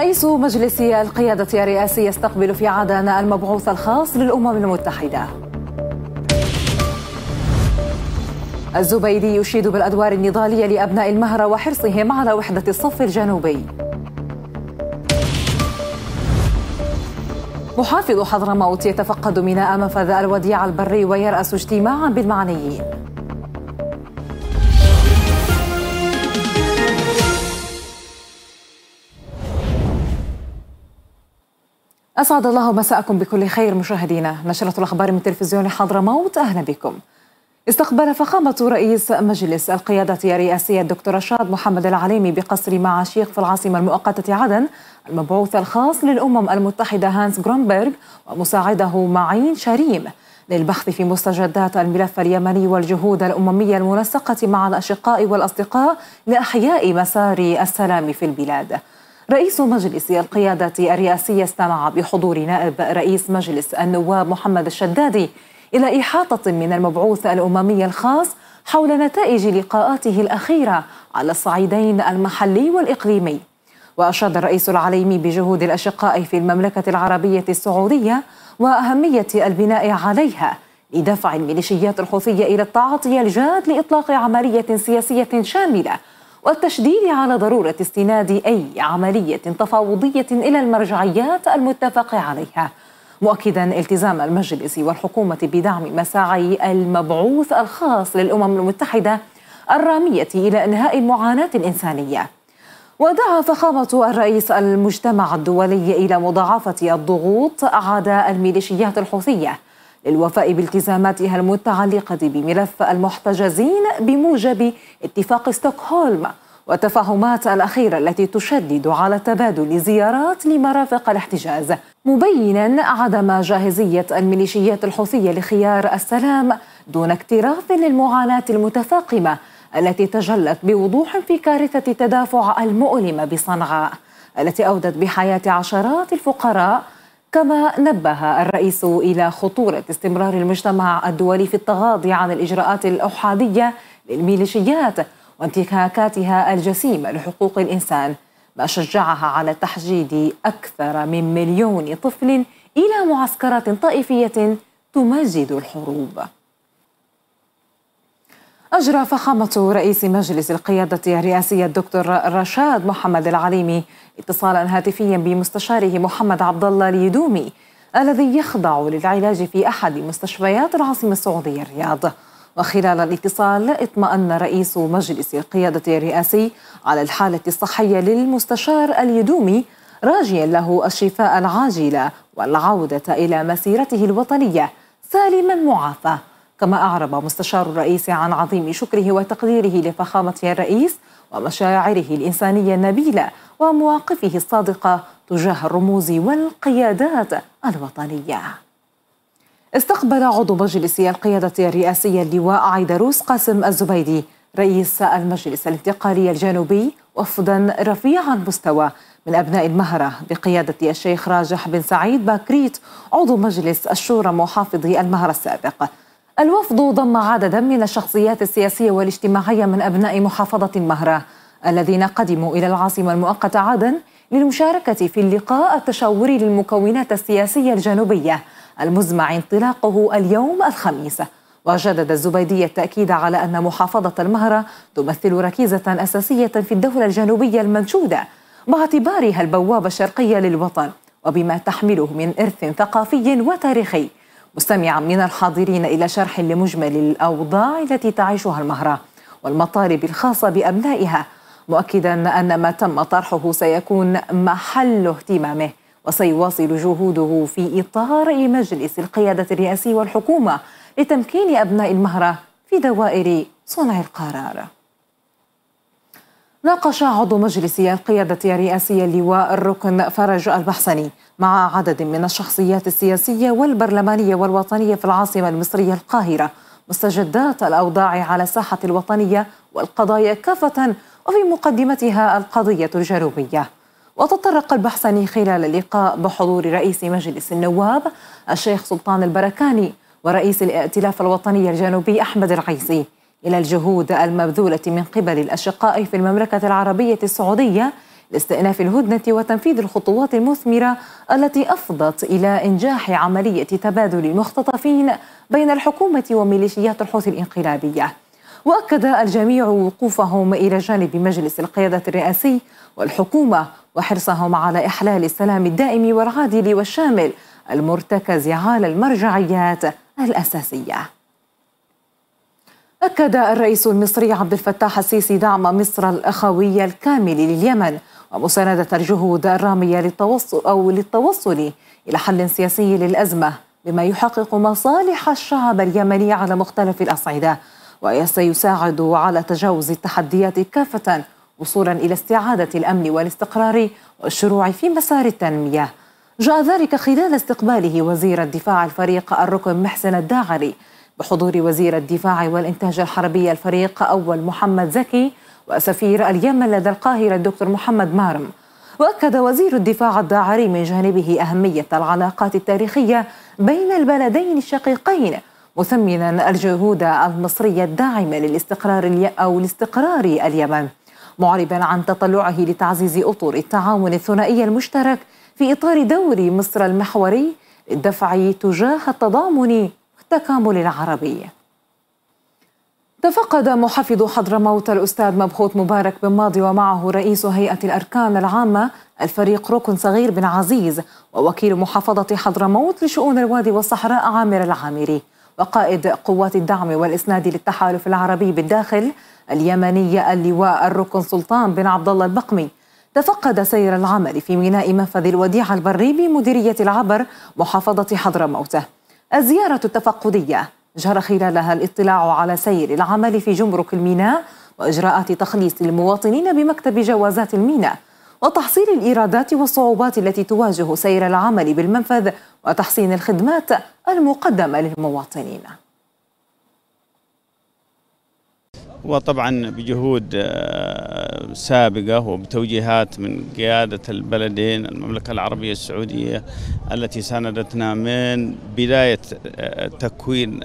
رئيس مجلس القيادة الرئاسي يستقبل في عدن المبعوث الخاص للأمم المتحدة الزبيدي يشيد بالأدوار النضالية لأبناء المهرة وحرصهم على وحدة الصف الجنوبي محافظ حضرموت يتفقد ميناء منفذ الوديعة البري ويرأس اجتماعا بالمعنيين أسعد الله مساءكم بكل خير مشاهدينا نشرة الأخبار من تلفزيون حضرموت أهلا بكم استقبل فخامة رئيس مجلس القيادة الرئاسية الدكتور رشاد محمد العليمي بقصر معاشيق في العاصمة المؤقتة عدن المبعوث الخاص للأمم المتحدة هانس جرونبرغ ومساعده معين شريم للبحث في مستجدات الملف اليمني والجهود الأممية المنسقة مع الأشقاء والأصدقاء لإحياء مسار السلام في البلاد رئيس مجلس القيادة الرئاسية استمع بحضور نائب رئيس مجلس النواب محمد الشدادي إلى إحاطة من المبعوث الأممي الخاص حول نتائج لقاءاته الأخيرة على الصعيدين المحلي والإقليمي وأشاد الرئيس العليمي بجهود الأشقاء في المملكة العربية السعودية وأهمية البناء عليها لدفع الميليشيات الحوثية إلى التعاطي الجاد لإطلاق عملية سياسية شاملة والتشديد على ضرورة استناد أي عملية تفاوضية إلى المرجعيات المتفق عليها مؤكدا التزام المجلس والحكومة بدعم مساعي المبعوث الخاص للأمم المتحدة الرامية إلى إنهاء المعاناة الإنسانية ودعا فخامة الرئيس المجتمع الدولي إلى مضاعفة الضغوط على الميليشيات الحوثية للوفاء بالتزاماتها المتعلقة بملف المحتجزين بموجب اتفاق ستوكهولم والتفاهمات الأخيرة التي تشدد على تبادل زيارات لمرافق الاحتجاز مبينا عدم جاهزية الميليشيات الحوثية لخيار السلام دون اكتراف للمعاناة المتفاقمة التي تجلت بوضوح في كارثة التدافع المؤلمة بصنعاء التي أودت بحياة عشرات الفقراء كما نبه الرئيس إلى خطورة استمرار المجتمع الدولي في التغاضي عن الإجراءات الأحادية للميليشيات وانتهاكاتها الجسيمة لحقوق الإنسان ما شجعها على تحجيد أكثر من مليون طفل إلى معسكرات طائفية تمجد الحروب أجرى فخامة رئيس مجلس القيادة الرئاسية الدكتور رشاد محمد العليمي اتصالا هاتفيا بمستشاره محمد عبد الله اليدومي الذي يخضع للعلاج في أحد مستشفيات العاصمة السعودية الرياض وخلال الاتصال اطمأن رئيس مجلس القيادة الرئاسي على الحالة الصحية للمستشار اليدومي راجيا له الشفاء العاجل والعودة إلى مسيرته الوطنية سالما معافى كما أعرب مستشار الرئيس عن عظيم شكره وتقديره لفخامة الرئيس ومشاعره الإنسانية النبيلة ومواقفه الصادقة تجاه الرموز والقيادات الوطنية استقبل عضو مجلس القيادة الرئاسية اللواء عيدروس قاسم الزبيدي رئيس المجلس الانتقالي الجنوبي وفدا رفيع المستوى من أبناء المهرة بقيادة الشيخ راجح بن سعيد باكريت عضو مجلس الشورى محافظي المهرة السابق الوفد ضم عددا من الشخصيات السياسية والاجتماعية من أبناء محافظة مهرة الذين قدموا إلى العاصمة المؤقتة عدن للمشاركة في اللقاء التشاوري للمكونات السياسية الجنوبية المزمع انطلاقه اليوم الخميس وجدد الزبيدي التأكيد على أن محافظة المهرة تمثل ركيزة أساسية في الدولة الجنوبية المنشودة مع اعتبارها البوابة الشرقية للوطن وبما تحمله من إرث ثقافي وتاريخي مستمعا من الحاضرين إلى شرح لمجمل الأوضاع التي تعيشها المهرة والمطالب الخاصة بأبنائها مؤكدا أن ما تم طرحه سيكون محل اهتمامه وسيواصل جهوده في إطار مجلس القيادة الرئاسي والحكومة لتمكين أبناء المهرة في دوائر صنع القرار ناقش عضو مجلس القيادة الرئاسية اللواء الركن فرج البحسني مع عدد من الشخصيات السياسية والبرلمانية والوطنية في العاصمة المصرية القاهرة مستجدات الأوضاع على الساحة الوطنية والقضايا كافة وفي مقدمتها القضية الجنوبية وتطرق البحسني خلال اللقاء بحضور رئيس مجلس النواب الشيخ سلطان البركاني ورئيس الائتلاف الوطني الجنوبي أحمد العيسي إلى الجهود المبذولة من قبل الأشقاء في المملكة العربية السعودية لاستئناف الهدنة وتنفيذ الخطوات المثمرة التي أفضت إلى إنجاح عملية تبادل المختطفين بين الحكومة وميليشيات الحوثي الانقلابية وأكد الجميع وقوفهم إلى جانب مجلس القيادة الرئاسي والحكومة وحرصهم على إحلال السلام الدائم والعادل والشامل المرتكز على المرجعيات الأساسية أكد الرئيس المصري عبد الفتاح السيسي دعم مصر الأخوية الكامل لليمن ومساندة الجهود الرامية للتوصل أو للتوصل إلى حل سياسي للأزمة بما يحقق مصالح الشعب اليمني على مختلف الأصعدة وسيساعد على تجاوز التحديات كافة وصولا إلى استعادة الأمن والاستقرار والشروع في مسار التنمية جاء ذلك خلال استقباله وزير الدفاع الفريق الركن محسن الداعري بحضور وزير الدفاع والإنتاج الحربي الفريق أول محمد زكي وسفير اليمن لدى القاهرة الدكتور محمد مارم وأكد وزير الدفاع الداعري من جانبه أهمية العلاقات التاريخية بين البلدين الشقيقين مثمنا الجهود المصرية الداعمة للاستقرار أو لاستقرار اليمن معربا عن تطلعه لتعزيز أطر التعاون الثنائي المشترك في إطار دور مصر المحوري للدفع تجاه التضامن التكامل العربي تفقد محافظ حضرموت الأستاذ مبخوت مبارك بن ماضي ومعه رئيس هيئة الأركان العامة الفريق ركن صغير بن عزيز ووكيل محافظة حضرموت لشؤون الوادي والصحراء عامر العامري وقائد قوات الدعم والإسناد للتحالف العربي بالداخل اليمني اللواء الركن سلطان بن عبد الله البقمي تفقد سير العمل في ميناء منفذ الوديعة البري بمديرية العبر محافظة حضرموت الزيارة التفقدية جرى خلالها الاطلاع على سير العمل في جمرك الميناء وإجراءات تخليص المواطنين بمكتب جوازات الميناء وتحصيل الإيرادات والصعوبات التي تواجه سير العمل بالمنفذ وتحسين الخدمات المقدمة للمواطنين وطبعا بجهود آه، سابقة وبتوجيهات من قيادة البلدين المملكة العربية السعودية التي ساندتنا من بداية آه، تكوين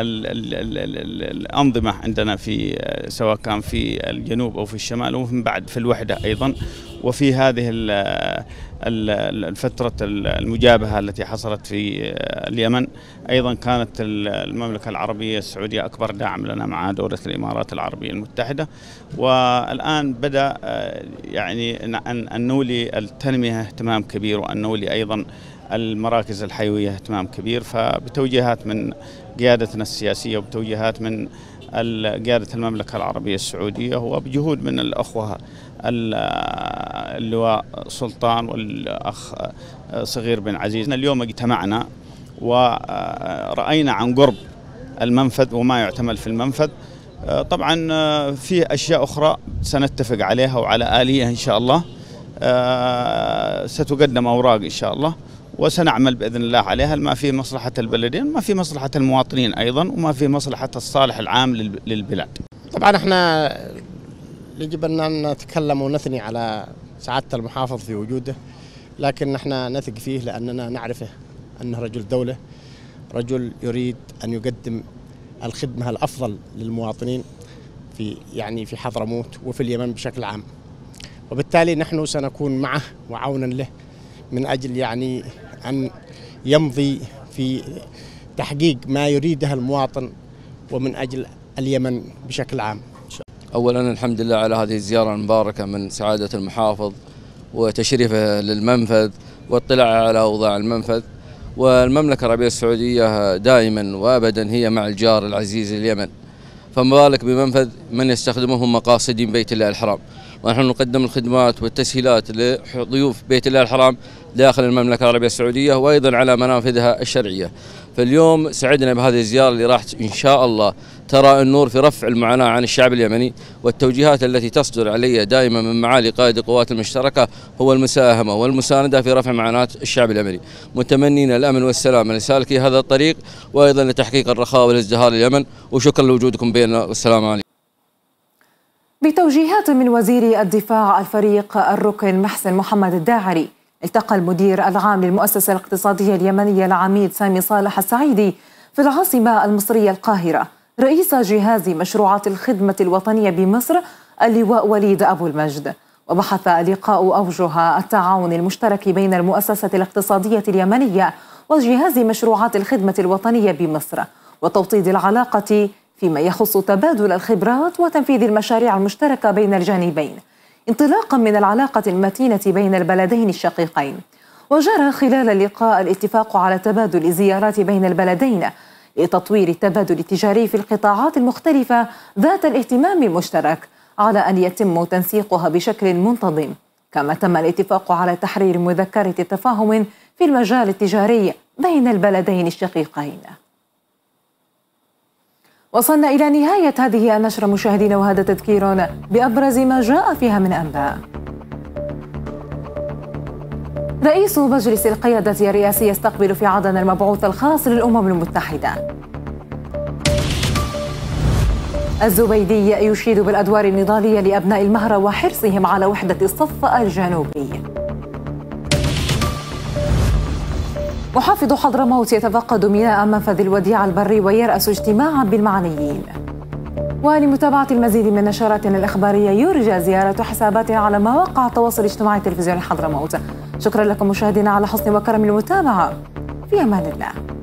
ال ال ال الأنظمة عندنا في آه، سواء كان في الجنوب أو في الشمال ومن بعد في الوحدة أيضا وفي هذه آه، الفترة المجابهة التي حصلت في آه، اليمن أيضا كانت المملكة العربية السعودية أكبر داعم لنا مع دولة الإمارات العربية المتحدة والآن بدأ يعني أن نولي التنمية اهتمام كبير وأن نولي أيضا المراكز الحيوية اهتمام كبير فبتوجيهات من قيادتنا السياسية وبتوجيهات من قيادة المملكة العربية السعودية وبجهود من الأخوة اللواء سلطان والأخ صغير بن عزيز اليوم اجتمعنا ورأينا عن قرب المنفذ وما يعتمل في المنفذ طبعا في أشياء أخرى سنتفق عليها وعلى آلية إن شاء الله ستقدم أوراق إن شاء الله وسنعمل باذن الله عليها ما في مصلحه البلدين ما في مصلحه المواطنين ايضا وما في مصلحه الصالح العام للبلاد. طبعا احنا يجب ان نتكلم ونثني على سعاده المحافظ في وجوده لكن احنا نثق فيه لاننا نعرفه انه رجل دوله رجل يريد ان يقدم الخدمه الافضل للمواطنين في يعني في حضرموت وفي اليمن بشكل عام وبالتالي نحن سنكون معه وعونا له من اجل يعني أن يمضي في تحقيق ما يريده المواطن ومن أجل اليمن بشكل عام أولا الحمد لله على هذه الزيارة المباركة من سعادة المحافظ وتشريفه للمنفذ واطلاعه على أوضاع المنفذ والمملكة العربية السعودية دائما وأبدا هي مع الجار العزيز اليمن فما بالك بمنفذ من يستخدمه مقاصد بيت الله الحرام ونحن نقدم الخدمات والتسهيلات لضيوف بيت الله الحرام داخل المملكة العربية السعودية وأيضا على منافذها الشرعية فاليوم سعدنا بهذه الزيارة اللي راح إن شاء الله ترى النور في رفع المعاناة عن الشعب اليمني والتوجيهات التي تصدر علي دائما من معالي قائد القوات المشتركة هو المساهمة والمساندة في رفع معاناة الشعب اليمني متمنين الأمن والسلام لسالكي هذا الطريق وأيضا لتحقيق الرخاء والازدهار اليمن وشكرا لوجودكم بيننا والسلام عليكم بتوجيهات من وزير الدفاع الفريق الركن محسن محمد الداعري التقى المدير العام للمؤسسة الاقتصادية اليمنية العميد سامي صالح السعيدي في العاصمة المصرية القاهرة رئيس جهاز مشروعات الخدمة الوطنية بمصر اللواء وليد أبو المجد وبحث اللقاء أوجه التعاون المشترك بين المؤسسة الاقتصادية اليمنية وجهاز مشروعات الخدمة الوطنية بمصر وتوطيد العلاقة فيما يخص تبادل الخبرات وتنفيذ المشاريع المشتركة بين الجانبين انطلاقا من العلاقة المتينة بين البلدين الشقيقين وجرى خلال اللقاء الاتفاق على تبادل الزيارات بين البلدين لتطوير التبادل التجاري في القطاعات المختلفة ذات الاهتمام المشترك على أن يتم تنسيقها بشكل منتظم كما تم الاتفاق على تحرير مذكرة تفاهم في المجال التجاري بين البلدين الشقيقين وصلنا إلى نهاية هذه النشرة مشاهدينا وهذا تذكير بأبرز ما جاء فيها من أنباء رئيس مجلس القيادة الرئاسي يستقبل في عدن المبعوث الخاص للأمم المتحدة الزبيدي يشيد بالأدوار النضالية لأبناء المهرة وحرصهم على وحدة الصف الجنوبي محافظ حضرموت يتفقد ميناء منفذ الوديعة البري ويرأس اجتماعا بالمعنيين ولمتابعة المزيد من نشراتنا الإخبارية يرجى زيارة حساباتنا على مواقع التواصل الاجتماعي تلفزيون حضرموت شكرا لكم مشاهدينا على حسن وكرم المتابعة في أمان الله